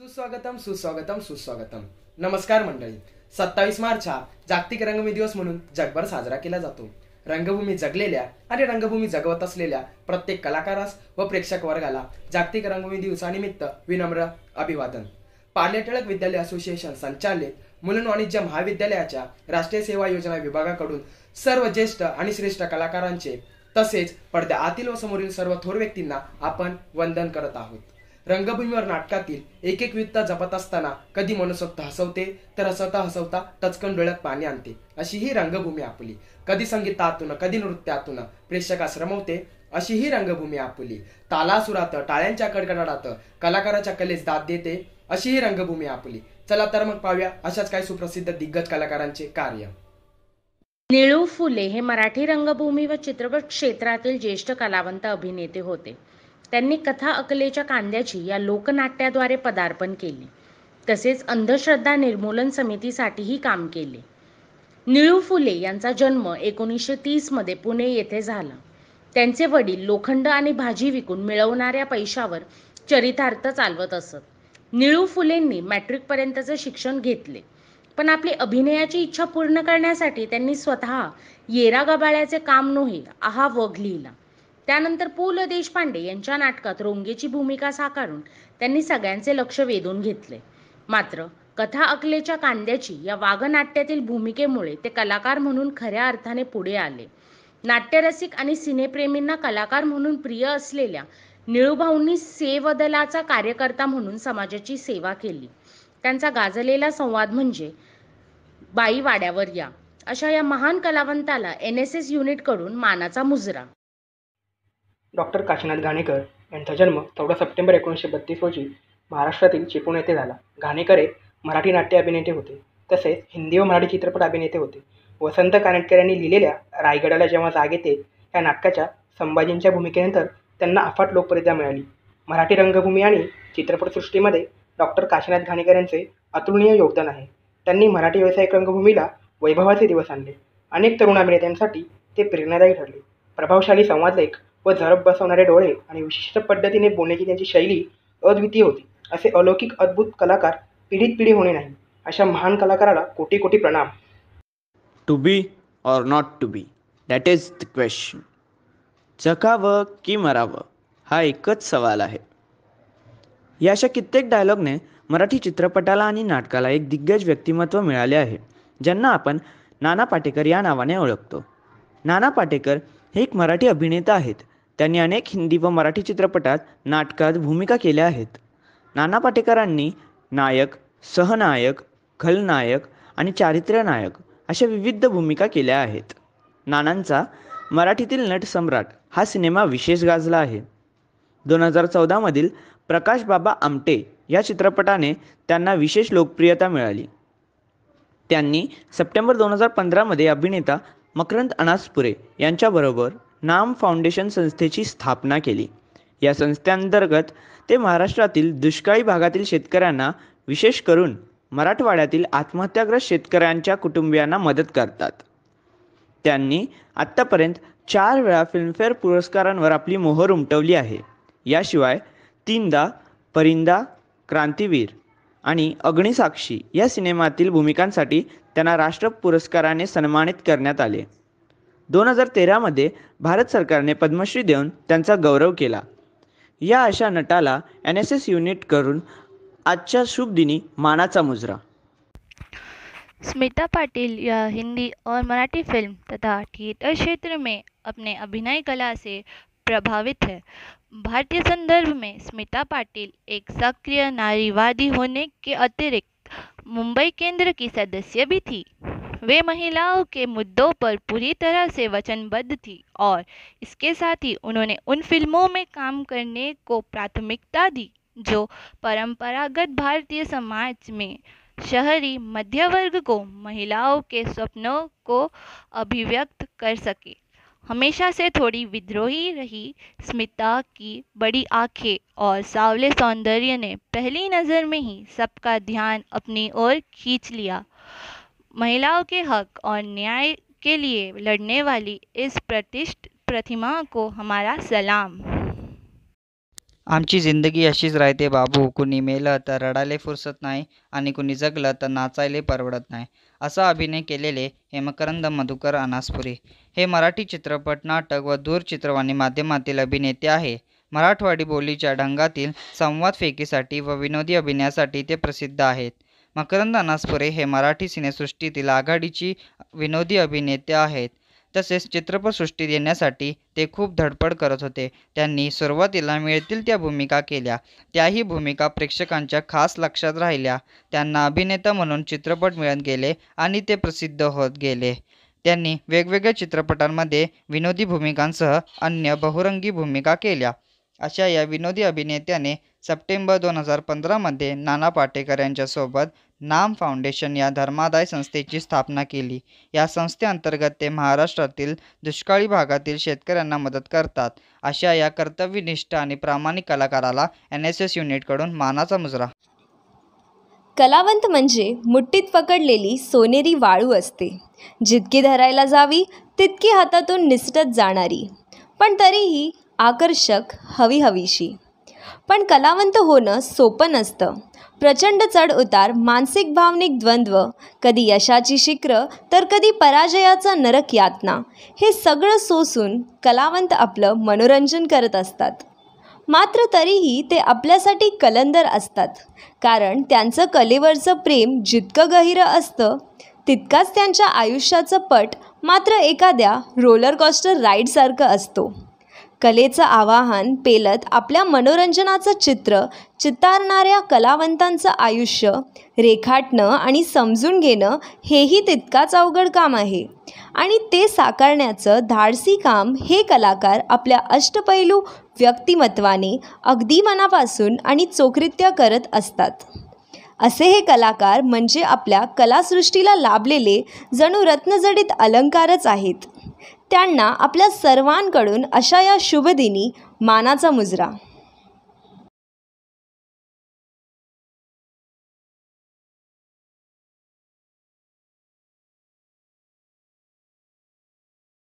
सुस्वागतम सुस्वागतम सुस्वागतम नमस्कार मंडळी सत्तावीस मार्च हा जागतिक रंगभूमी दिवस म्हणून जगभर साजरा केला जातो रंगभूमी जगलेल्या आणि रंगभूमी जगवत असलेल्या प्रत्येक कलाकारास व प्रेक्षक वर्गाला जागतिक रंगभूमी दिवसानिमित्त विनम्र अभिवादन पार्ले टिळक विद्यालय असोसिएशन संचालित मुलन वाणिज्य महाविद्यालयाच्या राष्ट्रीय सेवा योजना विभागाकडून सर्व ज्येष्ठ आणि श्रेष्ठ कलाकारांचे तसेच पडद्या आतील व समोरील सर्व थोर व्यक्तींना आपण वंदन करत आहोत रंगभूमीवर नाटकातील एक एक वित्ता जपत असताना कधी मनसोक्त हसवते तर हसवता हसवता टचकन डोळ्यात पाणी आणते अशी ही रंगभूमी आपली कधी संगीतातून कधी नृत्यातून प्रेक्षकास रमवते अशी ही रंगभूमी आपली तालासुरात टाळ्यांच्या कडकडाटात कलाकाराच्या कलेस दाद देते अशी ही रंगभूमी आपली चला तर मग पाहूया अशाच काही सुप्रसिद्ध दिग्गज कलाकारांचे कार्य निळू फुले हे मराठी रंगभूमी व चित्रपट क्षेत्रातील ज्येष्ठ कलावंत अभिनेते होते त्यांनी कथा अकलेच्या कांद्याची या लोकनाट्याद्वारे पदार्पण केले तसेच अंधश्रद्धा निर्मूलन समितीसाठीही काम केले निळू फुले यांचा जन्म एकोणीसशे मध्ये पुणे येथे झाला त्यांचे वडील लोखंड आणि भाजी विकून मिळवणाऱ्या पैशावर चरितार्थ चालवत असत निळू फुलेंनी मॅट्रिकपर्यंतचे शिक्षण घेतले पण आपली अभिनयाची इच्छा पूर्ण करण्यासाठी त्यांनी स्वतः येरा गबाळ्याचे काम नोहे आहा वघ लिहिला त्यानंतर पु ल देशपांडे यांच्या नाटकात रोंगेची भूमिका साकारून त्यांनी सगळ्यांचे लक्ष वेधून घेतले मात्र कथा अकलेच्या कांद्याची या वाघनाट्यातील भूमिकेमुळे ते कलाकार म्हणून खऱ्या अर्थाने पुढे आले नाट्यरसिक आणि सिनेप्रेमींना कलाकार म्हणून प्रिय असलेल्या निळूभाऊंनी सेवदलाचा कार्यकर्ता म्हणून समाजाची सेवा केली त्यांचा गाजलेला संवाद म्हणजे बाई वाड्यावर या अशा या महान कलावंताला एन एस एस युनिटकडून मानाचा मुजरा डॉक्टर काशीनाथ घाणेकर यांचा जन्म चौदा सप्टेंबर एकोणीसशे बत्तीस रोजी महाराष्ट्रातील चिपळूण येथे झाला घाणेकर हे मराठी नाट्य अभिनेते होते तसेच हिंदी व मराठी चित्रपट अभिनेते होते वसंत कानेटकर यांनी लिहिलेल्या रायगडाला जेव्हा जाग येते या नाटकाच्या संभाजींच्या भूमिकेनंतर त्यांना अफाट लोकप्रियता मिळाली मराठी रंगभूमी आणि चित्रपटसृष्टीमध्ये डॉक्टर काशीनाथ घाणेकर यांचे अतुलनीय योगदान आहे त्यांनी मराठी व्यावसायिक रंगभूमीला वैभवाचे दिवस आणले अनेक तरुण अभिनेत्यांसाठी ते प्रेरणादायी ठरले प्रभावशाली संवादलेख व झरप बसवणारे डोळे आणि विशिष्ट पद्धतीने बोलण्याची त्यांची शैली अद्वितीय होती असे अलौकिक अद्भुत कलाकार पिढीत पिढी होणे नाही अशा महान कलाकाराला कोटी कोटी प्रणाम to be or not to be that is the question जगावं की मराव हा एकच सवाल आहे या अशा कित्येक डायलॉगने मराठी चित्रपटाला आणि नाटकाला एक दिग्गज व्यक्तिमत्व मिळाले आहे ज्यांना आपण नाना पाटेकर या नावाने ओळखतो नाना पाटेकर हे एक मराठी अभिनेता आहेत त्यांनी अनेक हिंदी व मराठी चित्रपटात नाटकात भूमिका केल्या आहेत नाना पाटेकरांनी नायक सहनायक खलनायक आणि चारित्र्यनायक अशा विविध भूमिका केल्या आहेत नानांचा मराठीतील नटसम्राट हा सिनेमा विशेष गाजला आहे दोन हजार चौदामधील प्रकाश बाबा आमटे या चित्रपटाने त्यांना विशेष लोकप्रियता मिळाली त्यांनी सप्टेंबर दोन हजार पंधरामध्ये अभिनेता मकरंद अनासपुरे यांच्याबरोबर नाम फाउंडेशन संस्थेची स्थापना केली या संस्थेअंतर्गत ते महाराष्ट्रातील दुष्काळी भागातील शेतकऱ्यांना विशेष करून मराठवाड्यातील आत्महत्याग्रस्त शेतकऱ्यांच्या कुटुंबियांना मदत करतात त्यांनी आत्तापर्यंत चार वेळा फिल्मफेअर पुरस्कारांवर आपली मोहर उमटवली आहे याशिवाय तीनदा परिंदा क्रांतीवीर आणि अग्निसाक्षी या सिनेमातील भूमिकांसाठी त्यांना राष्ट्र पुरस्काराने सन्मानित करण्यात आले दोन हजार तेरामध्ये भारत सरकारने पद्मश्री देऊन त्यांचा गौरव केला या अशा नटाला एन एस एस युनिट करून आजच्या शुभदिनी मानाचा मुजरा स्मिता पाटील या हिंदी और मराठी फिल्म तथा थिएटर क्षेत्र में अपने अभिनय कला से प्रभावित है भारतीय संदर्भ में स्मिता पाटील एक सक्रिय नारीवादी होने के अतिरिक्त मुंबई केंद्र की सदस्य भी थी वे महिलाओं के मुद्दों पर पूरी तरह से वचनबद्ध थी और इसके साथ ही उन्होंने उन फिल्मों में काम करने को प्राथमिकता दी जो परंपरागत भारतीय समाज में शहरी मध्य वर्ग को महिलाओं के सपनों को अभिव्यक्त कर सके हमेशा से थोड़ी विद्रोही रही स्मिता की बड़ी आंखें और सावले सौंदर्य ने पहली नज़र में ही सबका ध्यान अपनी ओर खींच लिया महिलाओं के हक और न्याय के लिए लड़ने वाली इस प्रतिष्ठ प्रतिमा को हमारा सलाम आमची जिंदगी अशीच राहते बाबू कुणी मेलं तर रडायला फुरसत नाही आणि कुणी जगलं तर नाचायला परवडत नाही असा अभिनय केलेले हेमकरंद मधुकर अनासपुरी हे मराठी चित्रपट नाटक व दूरचित्रवाणी माध्यमातील अभिनेते आहे मराठवाडी बोलीच्या ढंगातील संवाद फेकीसाठी व विनोदी अभिनयासाठी ते प्रसिद्ध आहेत मकरंद अनासपुरे हे मराठी सिनेसृष्टीतील आघाडीची विनोदी अभिनेते आहेत तसेच चित्रपटसृष्टीत येण्यासाठी ते खूप धडपड करत होते त्यांनी सुरुवातीला मिळतील त्या भूमिका केल्या त्याही भूमिका प्रेक्षकांच्या खास लक्षात राहिल्या त्यांना अभिनेता म्हणून चित्रपट मिळत गेले आणि ते प्रसिद्ध होत गेले त्यांनी वेगवेगळ्या चित्रपटांमध्ये विनोदी भूमिकांसह अन्य बहुरंगी भूमिका केल्या अशा या विनोदी अभिनेत्याने सप्टेंबर दोन हजार पंधरामध्ये नाना पाटेकर यांच्यासोबत नाम फाउंडेशन या धर्मादाय संस्थेची स्थापना केली या संस्थेअंतर्गत ते महाराष्ट्रातील दुष्काळी भागातील शेतकऱ्यांना मदत करतात अशा या कर्तव्यनिष्ठ आणि प्रामाणिक कलाकाराला एन एस एस युनिटकडून मानाचा मुजरा कलावंत म्हणजे मुठ्ठीत पकडलेली सोनेरी वाळू असते जितकी धरायला जावी तितकी हातातून निसटत जाणारी पण तरीही आकर्षक हवी हवीशी पण कलावंत होणं सोपं नसतं प्रचंड चढ उतार मानसिक भावनिक द्वंद्व कधी यशाची शिखरं तर कधी पराजयाचा नरक यातना हे सगळं सोसून कलावंत आपलं मनोरंजन करत असतात मात्र तरीही ते आपल्यासाठी कलंदर असतात कारण त्यांचं कलेवरचं प्रेम जितकं गहिरं असतं तितकाच त्यांच्या आयुष्याचं पट मात्र एखाद्या रोलर कॉस्टर राईडसारखं असतो कलेचं आवाहन पेलत आपल्या मनोरंजनाचं चित्र चितारणाऱ्या कलावंतांचं आयुष्य रेखाटणं आणि समजून घेणं हेही तितकाच अवघड काम आहे आणि ते साकारण्याचं धाडसी काम हे कलाकार आपल्या अष्टपैलू व्यक्तिमत्वाने अगदी मनापासून आणि चोकृत्य करत असतात असे हे कलाकार म्हणजे आपल्या कलासृष्टीला लाभलेले जणू रत्नजडित अलंकारच आहेत त्यांना आपल्या सर्वांकडून अशा या शुभदिनी मानाचा मुजरा